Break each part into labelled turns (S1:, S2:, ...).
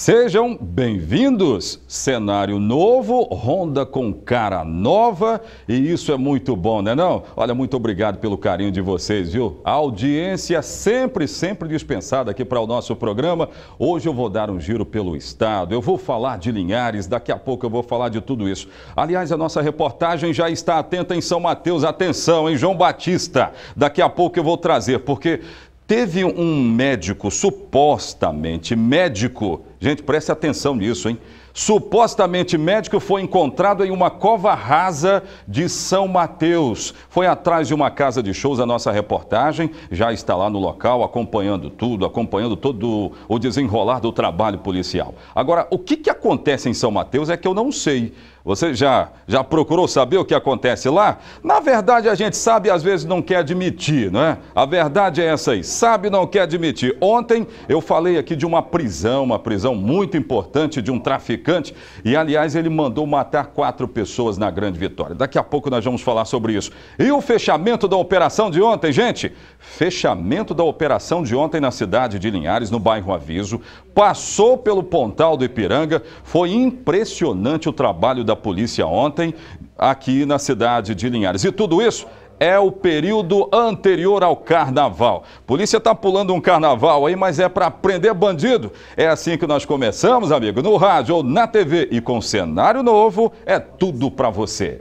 S1: Sejam bem-vindos! Cenário novo, Honda com cara nova e isso é muito bom, né não? Olha, muito obrigado pelo carinho de vocês, viu? A audiência sempre, sempre dispensada aqui para o nosso programa. Hoje eu vou dar um giro pelo estado, eu vou falar de Linhares, daqui a pouco eu vou falar de tudo isso. Aliás, a nossa reportagem já está atenta em São Mateus, atenção, em João Batista. Daqui a pouco eu vou trazer, porque teve um médico, supostamente médico, Gente, preste atenção nisso, hein? Supostamente médico foi encontrado em uma cova rasa de São Mateus. Foi atrás de uma casa de shows, a nossa reportagem já está lá no local, acompanhando tudo, acompanhando todo o desenrolar do trabalho policial. Agora, o que, que acontece em São Mateus é que eu não sei. Você já, já procurou saber o que acontece lá? Na verdade, a gente sabe e às vezes não quer admitir, não é? A verdade é essa aí, sabe não quer admitir. Ontem eu falei aqui de uma prisão, uma prisão muito importante de um traficante e, aliás, ele mandou matar quatro pessoas na Grande Vitória. Daqui a pouco nós vamos falar sobre isso. E o fechamento da operação de ontem, gente? Fechamento da operação de ontem na cidade de Linhares, no bairro Aviso, passou pelo Pontal do Ipiranga, foi impressionante o trabalho da da polícia ontem aqui na cidade de Linhares. E tudo isso é o período anterior ao carnaval. Polícia está pulando um carnaval aí, mas é para prender bandido. É assim que nós começamos, amigo, no rádio ou na TV e com cenário novo, é tudo para você.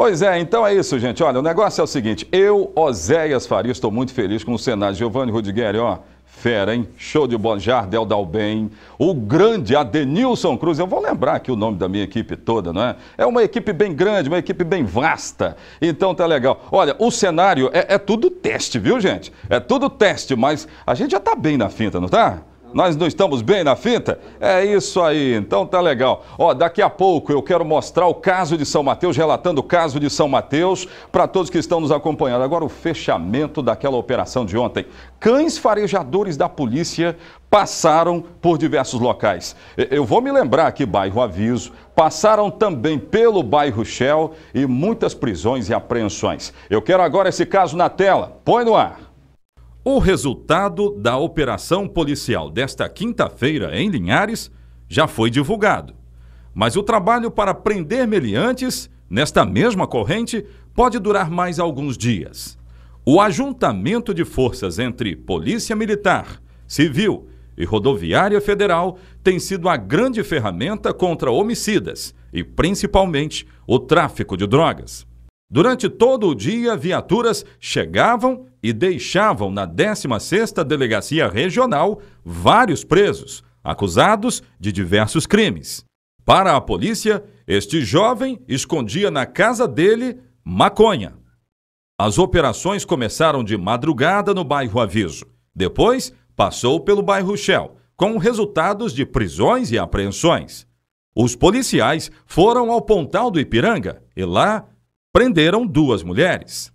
S1: Pois é, então é isso, gente. Olha, o negócio é o seguinte: eu, Oséias Faria, estou muito feliz com o cenário Giovanni Rodrigueri, ó, fera, hein? Show de bola. Jardel Dalben, o grande Adenilson Cruz. Eu vou lembrar aqui o nome da minha equipe toda, não é? É uma equipe bem grande, uma equipe bem vasta. Então tá legal. Olha, o cenário é, é tudo teste, viu, gente? É tudo teste, mas a gente já tá bem na finta, não tá? Nós não estamos bem na finta, É isso aí, então tá legal. Ó, daqui a pouco eu quero mostrar o caso de São Mateus, relatando o caso de São Mateus para todos que estão nos acompanhando. Agora o fechamento daquela operação de ontem. Cães farejadores da polícia passaram por diversos locais. Eu vou me lembrar aqui, bairro Aviso, passaram também pelo bairro Shell e muitas prisões e apreensões. Eu quero agora esse caso na tela. Põe no ar. O resultado da operação policial desta quinta-feira em Linhares já foi divulgado. Mas o trabalho para prender meliantes nesta mesma corrente pode durar mais alguns dias. O ajuntamento de forças entre Polícia Militar, Civil e Rodoviária Federal tem sido a grande ferramenta contra homicidas e, principalmente, o tráfico de drogas. Durante todo o dia, viaturas chegavam e deixavam na 16ª Delegacia Regional vários presos, acusados de diversos crimes. Para a polícia, este jovem escondia na casa dele maconha. As operações começaram de madrugada no bairro Aviso. Depois, passou pelo bairro Shell, com resultados de prisões e apreensões. Os policiais foram ao Pontal do Ipiranga e lá prenderam duas mulheres.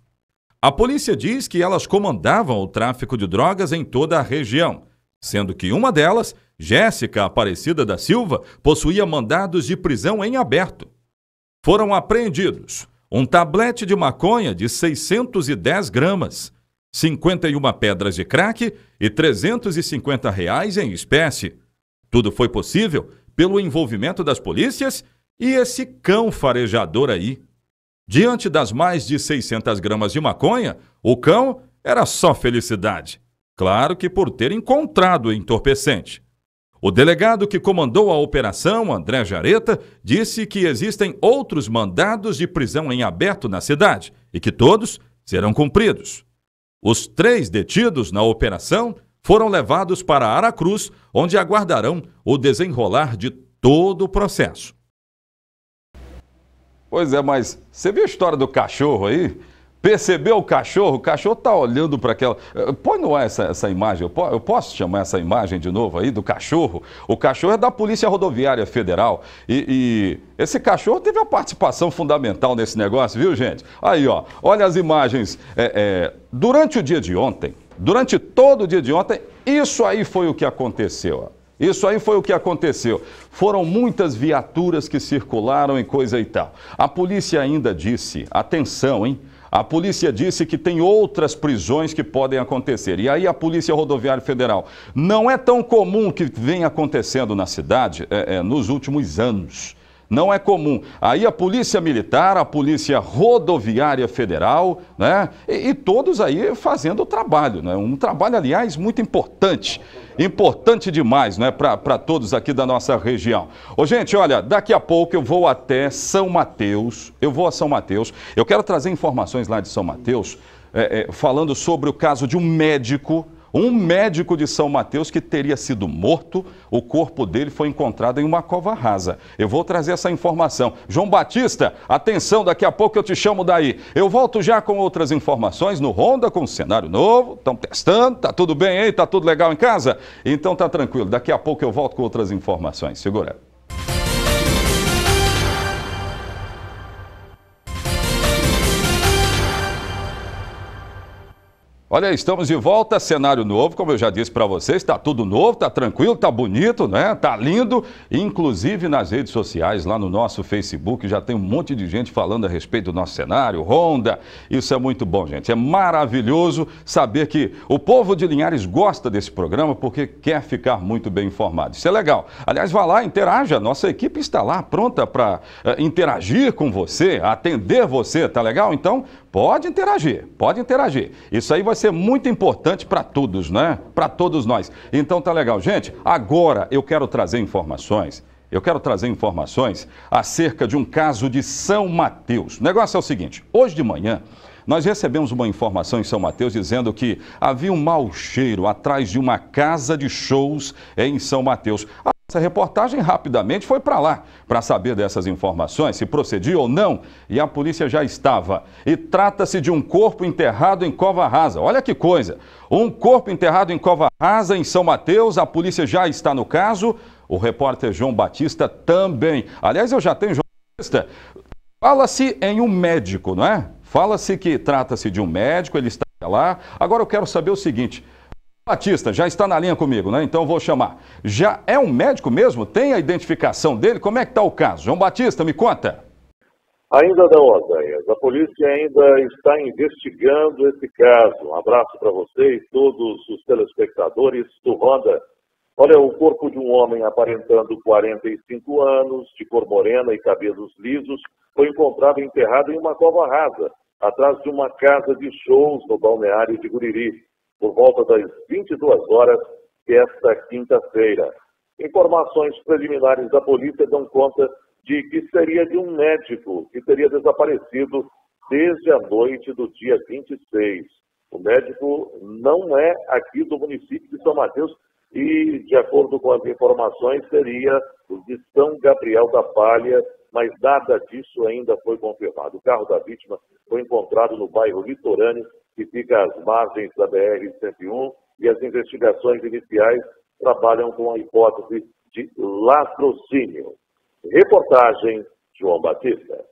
S1: A polícia diz que elas comandavam o tráfico de drogas em toda a região, sendo que uma delas, Jéssica Aparecida da Silva, possuía mandados de prisão em aberto. Foram apreendidos um tablete de maconha de 610 gramas, 51 pedras de crack e 350 reais em espécie. Tudo foi possível pelo envolvimento das polícias e esse cão farejador aí. Diante das mais de 600 gramas de maconha, o cão era só felicidade. Claro que por ter encontrado o entorpecente. O delegado que comandou a operação, André Jareta, disse que existem outros mandados de prisão em aberto na cidade e que todos serão cumpridos. Os três detidos na operação foram levados para Aracruz, onde aguardarão o desenrolar de todo o processo. Pois é, mas você viu a história do cachorro aí? Percebeu o cachorro? O cachorro está olhando para aquela. Eh, põe no ar essa, essa imagem. Eu posso chamar essa imagem de novo aí do cachorro? O cachorro é da Polícia Rodoviária Federal. E, e esse cachorro teve a participação fundamental nesse negócio, viu, gente? Aí, ó, olha as imagens. É, é, durante o dia de ontem, durante todo o dia de ontem, isso aí foi o que aconteceu. Ó. Isso aí foi o que aconteceu. Foram muitas viaturas que circularam e coisa e tal. A polícia ainda disse, atenção, hein? A polícia disse que tem outras prisões que podem acontecer. E aí a Polícia Rodoviária Federal. Não é tão comum que vem acontecendo na cidade é, é, nos últimos anos não é comum. Aí a Polícia Militar, a Polícia Rodoviária Federal, né? E, e todos aí fazendo o trabalho, né? Um trabalho, aliás, muito importante. Importante demais, né? Para todos aqui da nossa região. Ô, gente, olha, daqui a pouco eu vou até São Mateus. Eu vou a São Mateus. Eu quero trazer informações lá de São Mateus. É, é, falando sobre o caso de um médico um médico de São Mateus que teria sido morto, o corpo dele foi encontrado em uma cova rasa. Eu vou trazer essa informação. João Batista, atenção, daqui a pouco eu te chamo daí. Eu volto já com outras informações no Honda com um cenário novo. Estão testando, tá tudo bem aí? Tá tudo legal em casa? Então tá tranquilo. Daqui a pouco eu volto com outras informações. Segura. Olha, estamos de volta, cenário novo, como eu já disse para vocês, está tudo novo, está tranquilo, está bonito, né? Está lindo, inclusive nas redes sociais, lá no nosso Facebook, já tem um monte de gente falando a respeito do nosso cenário, Honda. Isso é muito bom, gente. É maravilhoso saber que o povo de Linhares gosta desse programa porque quer ficar muito bem informado. Isso é legal. Aliás, vá lá, interaja, nossa equipe está lá pronta para uh, eh, interagir com você, atender você, tá legal? Então, pode interagir, pode interagir. Isso aí vai ser ser muito importante para todos, né? Para todos nós. Então tá legal. Gente, agora eu quero trazer informações. Eu quero trazer informações acerca de um caso de São Mateus. O negócio é o seguinte: hoje de manhã. Nós recebemos uma informação em São Mateus dizendo que havia um mau cheiro atrás de uma casa de shows em São Mateus. Essa reportagem rapidamente foi para lá para saber dessas informações, se procedia ou não, e a polícia já estava. E trata-se de um corpo enterrado em cova rasa. Olha que coisa! Um corpo enterrado em cova rasa em São Mateus, a polícia já está no caso. O repórter João Batista também. Aliás, eu já tenho João Batista. Fala-se em um médico, não é? Fala-se que trata-se de um médico, ele está lá. Agora eu quero saber o seguinte: Batista já está na linha comigo, né? Então vou chamar. Já é um médico mesmo? Tem a identificação dele? Como é que está o caso? João Batista, me conta.
S2: Ainda não, Odeias. A polícia ainda está investigando esse caso. Um abraço para você e todos os telespectadores do Ronda. Olha, o corpo de um homem aparentando 45 anos, de cor morena e cabelos lisos, foi encontrado enterrado em uma cova rasa, atrás de uma casa de shows no balneário de Guriri por volta das 22 horas desta quinta-feira. Informações preliminares da polícia dão conta de que seria de um médico que teria desaparecido desde a noite do dia 26. O médico não é aqui do município de São Mateus e, de acordo com as informações, seria de São Gabriel da Palha, mas nada disso ainda foi confirmado. O carro da vítima foi encontrado no bairro Litorâneo, que fica às margens da BR-101, e as investigações iniciais trabalham com a hipótese de latrocínio. Reportagem João Batista.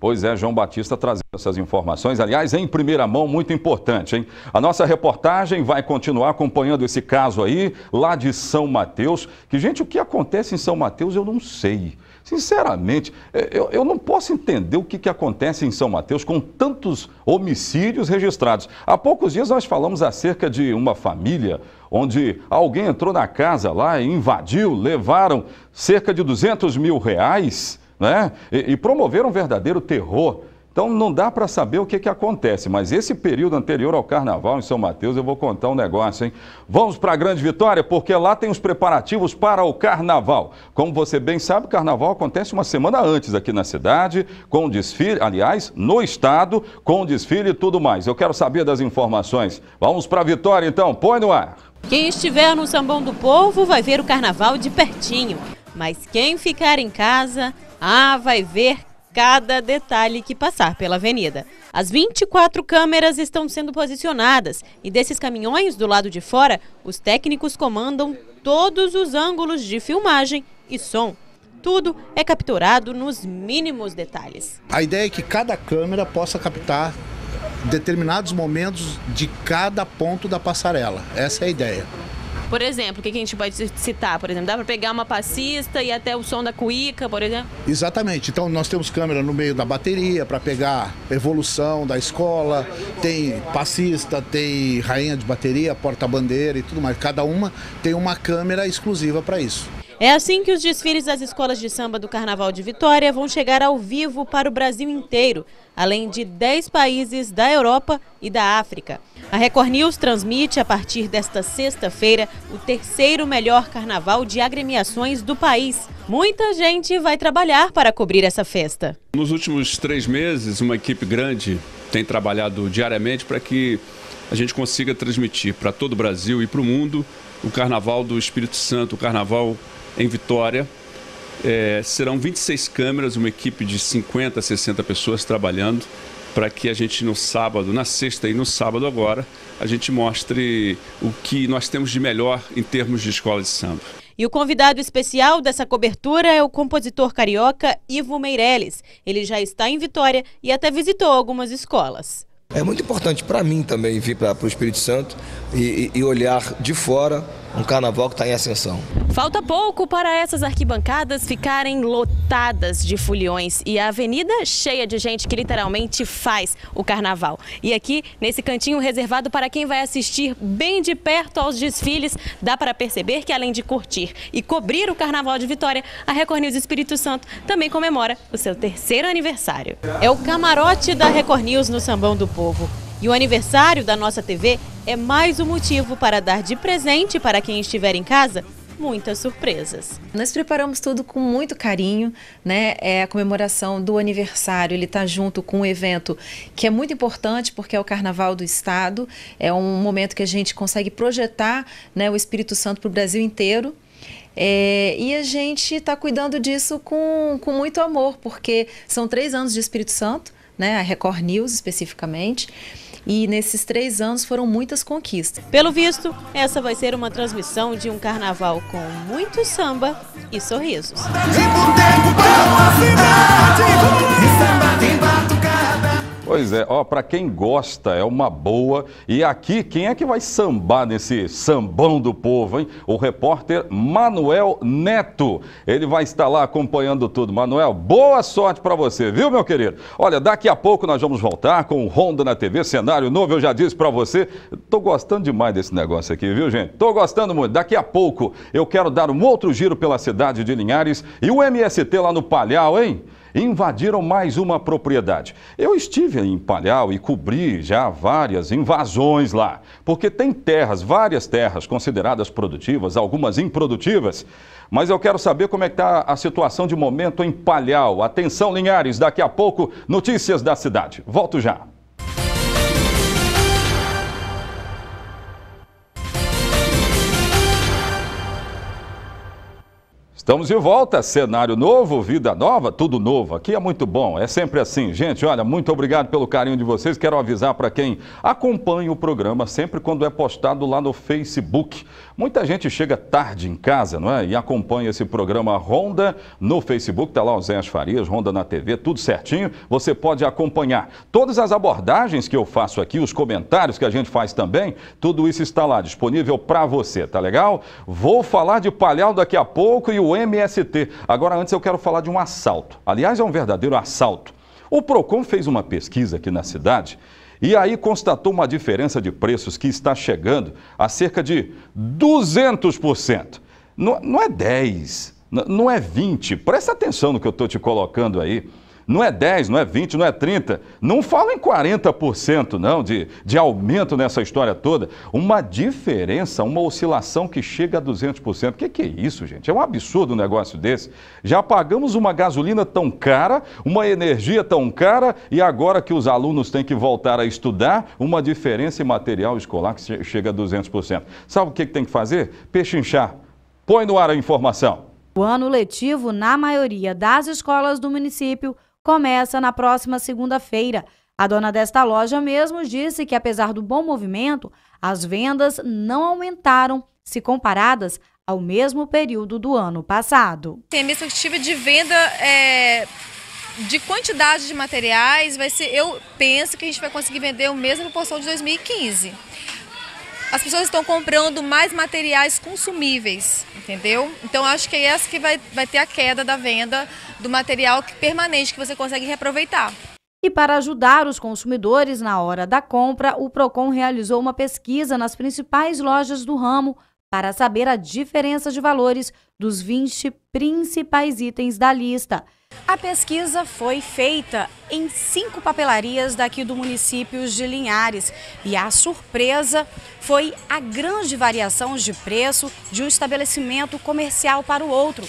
S1: Pois é, João Batista trazendo essas informações. Aliás, em primeira mão, muito importante, hein? A nossa reportagem vai continuar acompanhando esse caso aí, lá de São Mateus. Que, gente, o que acontece em São Mateus eu não sei. Sinceramente, é, eu, eu não posso entender o que, que acontece em São Mateus com tantos homicídios registrados. Há poucos dias nós falamos acerca de uma família onde alguém entrou na casa lá e invadiu, levaram cerca de 200 mil reais né, e, e promoveram um verdadeiro terror então não dá para saber o que, que acontece, mas esse período anterior ao carnaval em São Mateus eu vou contar um negócio, hein? Vamos para a Grande Vitória, porque lá tem os preparativos para o carnaval. Como você bem sabe, o carnaval acontece uma semana antes aqui na cidade, com desfile, aliás, no estado, com desfile e tudo mais. Eu quero saber das informações. Vamos para a Vitória então, põe no ar.
S3: Quem estiver no Sambão do Povo vai ver o carnaval de pertinho, mas quem ficar em casa, ah, vai ver cada detalhe que passar pela avenida. As 24 câmeras estão sendo posicionadas e desses caminhões do lado de fora, os técnicos comandam todos os ângulos de filmagem e som tudo é capturado nos mínimos detalhes.
S4: A ideia é que cada câmera possa captar determinados momentos de cada ponto da passarela. Essa é a ideia.
S3: Por exemplo, o que, a gente pode citar? Por exemplo, dá para pegar uma passista e até o som da cuíca, por exemplo?
S4: Exatamente. Então nós temos câmera no meio da bateria para pegar evolução da escola, tem passista, tem rainha de bateria, porta-bandeira e tudo mais. Cada uma tem uma câmera exclusiva para isso.
S3: É assim que os desfiles das escolas de samba do Carnaval de Vitória vão chegar ao vivo para o Brasil inteiro, além de 10 países da Europa e da África. A Record News transmite, a partir desta sexta-feira, o terceiro melhor carnaval de agremiações do país. Muita gente vai trabalhar para cobrir essa festa.
S1: Nos últimos três meses, uma equipe grande tem trabalhado diariamente para que a gente consiga transmitir para todo o Brasil e para o mundo o Carnaval do Espírito Santo, o Carnaval em Vitória. É, serão 26 câmeras, uma equipe de 50, 60 pessoas trabalhando para que a gente no sábado, na sexta e no sábado agora, a gente mostre o que nós temos de melhor em termos de escola de samba.
S3: E o convidado especial dessa cobertura é o compositor carioca Ivo Meirelles. Ele já está em Vitória e até visitou algumas escolas.
S1: É
S2: muito importante para mim também vir para o Espírito Santo e, e olhar de fora um carnaval que está em ascensão.
S3: Falta pouco para essas arquibancadas ficarem lotadas de foliões e a avenida cheia de gente que literalmente faz o carnaval. E aqui, nesse cantinho reservado para quem vai assistir bem de perto aos desfiles, dá para perceber que além de curtir e cobrir o carnaval de Vitória, a Record News Espírito Santo também comemora o seu terceiro aniversário. É o camarote da Record News no Sambão do Povo. E o aniversário da nossa TV é mais um motivo para dar de presente para quem estiver em casa muitas surpresas.
S4: Nós preparamos tudo com muito carinho, né? É a comemoração do aniversário, ele está junto com um evento que é muito importante porque é o Carnaval do Estado, é um momento que a gente consegue projetar né, o Espírito Santo para o Brasil inteiro. É, e a gente está cuidando disso com, com muito amor, porque são três anos de Espírito Santo, né, a Record News especificamente, e nesses três anos foram muitas conquistas. Pelo visto,
S3: essa vai ser uma transmissão de um carnaval com muito samba e sorrisos.
S1: Pois é, ó, para quem gosta, é uma boa. E aqui, quem é que vai sambar nesse sambão do povo, hein? O repórter Manuel Neto. Ele vai estar lá acompanhando tudo. Manuel, boa sorte para você, viu, meu querido? Olha, daqui a pouco nós vamos voltar com o Honda na TV, cenário novo, eu já disse para você. Tô gostando demais desse negócio aqui, viu, gente? Tô gostando muito. Daqui a pouco eu quero dar um outro giro pela cidade de Linhares e o MST lá no Palhau, hein? invadiram mais uma propriedade. Eu estive em Palhau e cobri já várias invasões lá, porque tem terras, várias terras consideradas produtivas, algumas improdutivas. Mas eu quero saber como é que está a situação de momento em Palhau. Atenção, Linhares, daqui a pouco, notícias da cidade. Volto já. Estamos de volta, cenário novo, vida nova, tudo novo. Aqui é muito bom, é sempre assim. Gente, olha, muito obrigado pelo carinho de vocês. Quero avisar para quem acompanha o programa sempre quando é postado lá no Facebook. Muita gente chega tarde em casa, não é? E acompanha esse programa Ronda no Facebook, tá lá o Zé Farias, Ronda na TV, tudo certinho. Você pode acompanhar todas as abordagens que eu faço aqui, os comentários que a gente faz também, tudo isso está lá disponível para você, tá legal? Vou falar de Palhau daqui a pouco e o MST. Agora, antes eu quero falar de um assalto. Aliás, é um verdadeiro assalto. O PROCON fez uma pesquisa aqui na cidade e aí constatou uma diferença de preços que está chegando a cerca de 200%. Não, não é 10, não é 20. Presta atenção no que eu estou te colocando aí. Não é 10, não é 20, não é 30. Não fala em 40% não de, de aumento nessa história toda. Uma diferença, uma oscilação que chega a 200%. O que, que é isso, gente? É um absurdo um negócio desse. Já pagamos uma gasolina tão cara, uma energia tão cara e agora que os alunos têm que voltar a estudar, uma diferença em material escolar que chega a 200%. Sabe o que, que tem que fazer? Pechinchar. Põe no ar a informação.
S4: O ano letivo, na maioria das escolas do município, começa na próxima segunda-feira. A dona desta loja mesmo disse que, apesar do bom movimento, as vendas não aumentaram se comparadas ao mesmo período do ano passado. Tem a minha expectativa de venda é, de quantidade de materiais, vai ser, eu penso que a gente vai conseguir vender o mesmo proporção de 2015. As pessoas estão comprando mais materiais consumíveis, entendeu? Então acho que é essa que vai, vai ter a queda da venda do material que permanente que você consegue reaproveitar. E para ajudar os consumidores na hora da compra, o Procon realizou uma pesquisa nas principais lojas do ramo para saber a diferença de valores dos 20 principais itens da lista. A pesquisa foi feita em cinco papelarias daqui do município de Linhares e a surpresa foi a grande variação de preço de um estabelecimento comercial para o outro,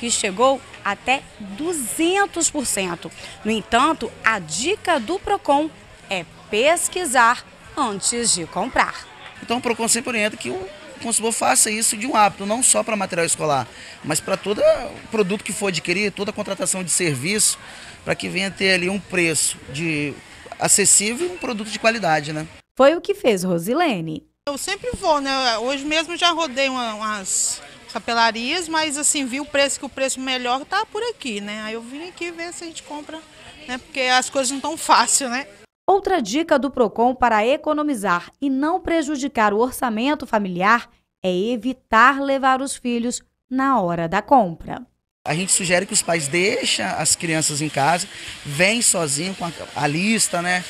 S4: que chegou até 200%. No entanto, a dica do Procon é pesquisar antes de comprar. Então o Procon sempre orienta que o consumidor faça isso de um hábito, não só para material escolar, mas para todo produto que for adquirir, toda contratação de serviço, para que venha ter ali um preço de acessível e um produto de qualidade, né? Foi o que fez Rosilene.
S3: Eu sempre vou, né? Hoje mesmo já rodei umas capelarias, mas assim, vi o preço, que o preço melhor tá por aqui, né? Aí eu vim aqui ver se a gente compra,
S4: né? Porque as coisas não estão fácil, né? Outra dica do Procon para economizar e não prejudicar o orçamento familiar é evitar levar os filhos na hora da compra. A gente sugere que os pais deixem as crianças em casa, vêm sozinho com a, a lista, né?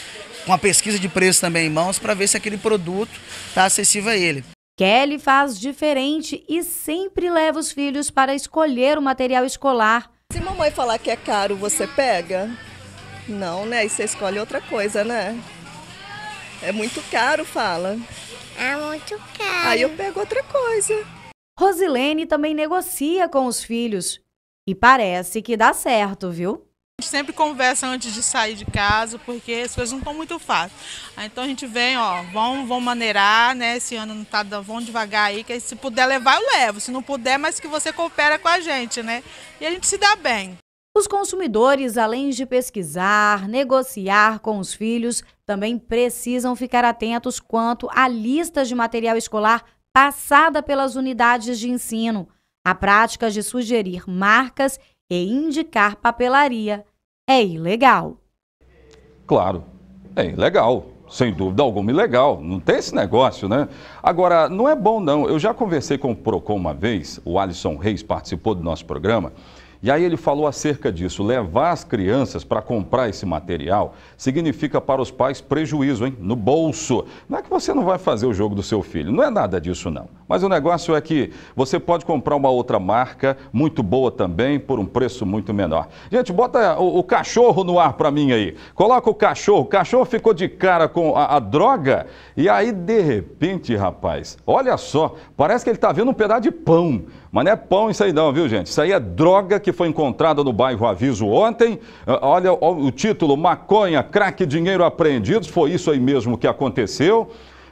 S4: Com a pesquisa de preço também em mãos para ver se aquele produto está acessível a ele. Kelly faz diferente e sempre leva os filhos para escolher o material escolar. Se mamãe falar que é caro, você pega? Não, né? E você escolhe outra coisa, né? É muito caro, fala. É muito caro. Aí eu pego outra coisa. Rosilene também negocia com os filhos. E parece que dá certo, viu?
S3: A gente sempre conversa antes de sair de casa, porque as coisas não estão muito fáceis. Ah, então a gente vem, ó, vão, vamos maneirar, né? Esse ano não tá, vão devagar aí, que se puder levar, eu levo. Se não puder, mas que você coopera com a gente, né? E a gente se dá bem.
S4: Os consumidores, além de pesquisar, negociar com os filhos, também precisam ficar atentos quanto à lista de material escolar passada pelas unidades de ensino. A prática de sugerir marcas e indicar papelaria é ilegal.
S1: Claro, é ilegal. Sem dúvida alguma, ilegal. Não tem esse negócio, né? Agora, não é bom não. Eu já conversei com o PROCON uma vez, o Alisson Reis participou do nosso programa. E aí ele falou acerca disso. Levar as crianças para comprar esse material significa para os pais prejuízo, hein? No bolso. Não é que você não vai fazer o jogo do seu filho, não é nada disso não. Mas o negócio é que você pode comprar uma outra marca muito boa também por um preço muito menor. Gente, bota o, o cachorro no ar para mim aí. Coloca o cachorro. O cachorro ficou de cara com a, a droga e aí de repente, rapaz, olha só, parece que ele está vendo um pedaço de pão. Mas não é pão isso aí não, viu gente? Isso aí é droga que foi encontrada no bairro Aviso ontem. Ah, olha o título: Maconha, craque, dinheiro apreendidos. Foi isso aí mesmo que aconteceu.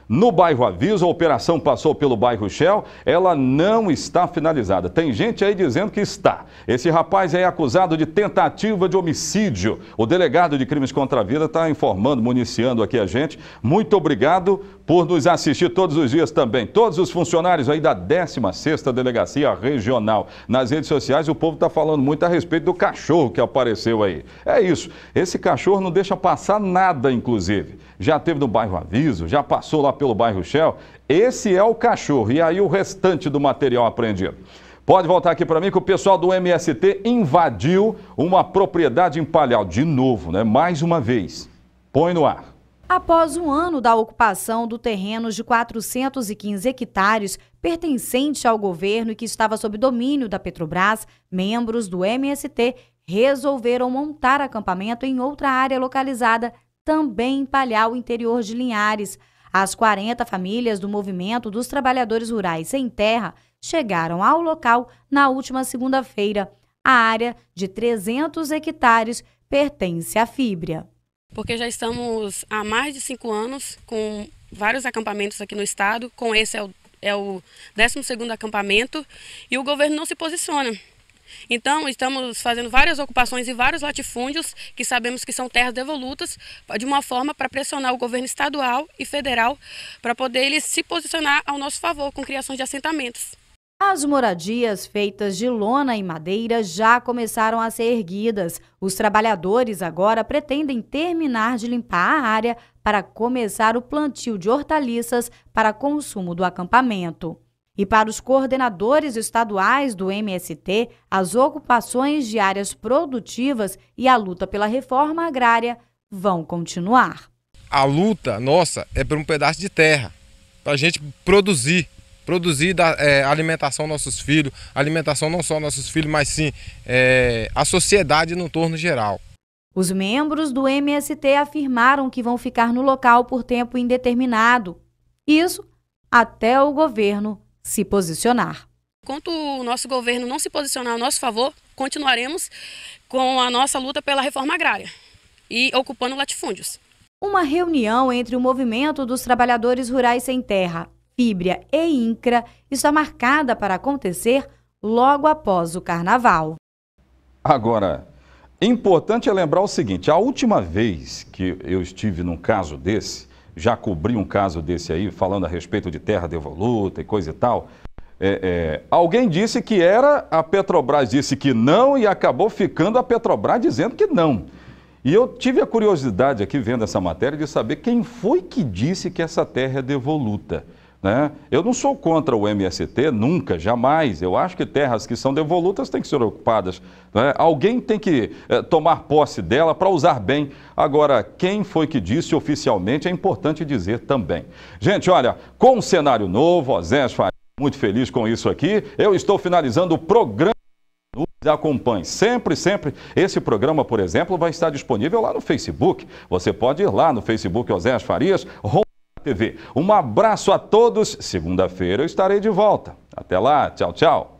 S1: No bairro Aviso, a operação passou pelo bairro Shell, ela não está finalizada. Tem gente aí dizendo que está. Esse rapaz é acusado de tentativa de homicídio. O delegado de crimes contra a vida está informando, municiando aqui a gente. Muito obrigado por nos assistir todos os dias também. Todos os funcionários aí da 16ª Delegacia Regional. Nas redes sociais o povo está falando muito a respeito do cachorro que apareceu aí. É isso, esse cachorro não deixa passar nada, inclusive. Já teve no bairro Aviso, já passou lá pelo bairro Shell. Esse é o cachorro e aí o restante do material apreendido. Pode voltar aqui para mim que o pessoal do MST invadiu uma propriedade em Palhal. De novo, né? Mais uma vez. Põe no ar.
S4: Após um ano da ocupação do terreno de 415 hectares pertencente ao governo e que estava sob domínio da Petrobras, membros do MST resolveram montar acampamento em outra área localizada, também em Palhal, interior de Linhares. As 40 famílias do Movimento dos Trabalhadores Rurais Sem Terra chegaram ao local na última segunda-feira. A área, de 300 hectares, pertence à Fíbria
S3: porque já estamos há mais de cinco anos com vários acampamentos aqui no estado, com esse é o, é o 12º acampamento, e o governo não se posiciona. Então, estamos fazendo várias ocupações e vários latifúndios, que sabemos que são terras devolutas, de uma forma para pressionar o governo estadual e federal, para poder eles se posicionar ao nosso favor com criações de assentamentos.
S4: As moradias feitas de lona e madeira já começaram a ser erguidas. Os trabalhadores agora pretendem terminar de limpar a área para começar o plantio de hortaliças para consumo do acampamento. E para os coordenadores estaduais do MST, as ocupações de áreas produtivas e a luta pela reforma agrária vão continuar. A luta nossa é por um pedaço de terra, para a gente produzir Produzir é, alimentação aos nossos filhos, alimentação não só aos nossos filhos, mas sim é, a sociedade no torno geral. Os membros do MST afirmaram que vão ficar no local por tempo indeterminado. Isso até o governo se posicionar.
S3: Enquanto o nosso governo não se posicionar a nosso favor, continuaremos com a nossa luta pela reforma agrária e ocupando latifúndios.
S4: Uma reunião entre o Movimento dos Trabalhadores Rurais Sem Terra Fíbria e INCRA está marcada para acontecer logo após o Carnaval.
S1: Agora, importante é lembrar o seguinte, a última vez que eu estive num caso desse, já cobri um caso desse aí, falando a respeito de terra devoluta e coisa e tal, é, é, alguém disse que era, a Petrobras disse que não e acabou ficando a Petrobras dizendo que não. E eu tive a curiosidade aqui, vendo essa matéria, de saber quem foi que disse que essa terra é devoluta. Né? Eu não sou contra o MST, nunca, jamais. Eu acho que terras que são devolutas têm que ser ocupadas. Né? Alguém tem que eh, tomar posse dela para usar bem. Agora, quem foi que disse oficialmente é importante dizer também. Gente, olha, com o um cenário novo, Osés Farias, muito feliz com isso aqui. Eu estou finalizando o programa. Acompanhe sempre, sempre. Esse programa, por exemplo, vai estar disponível lá no Facebook. Você pode ir lá no Facebook Osés Farias. TV. Um abraço a todos. Segunda-feira eu estarei de volta. Até lá. Tchau, tchau.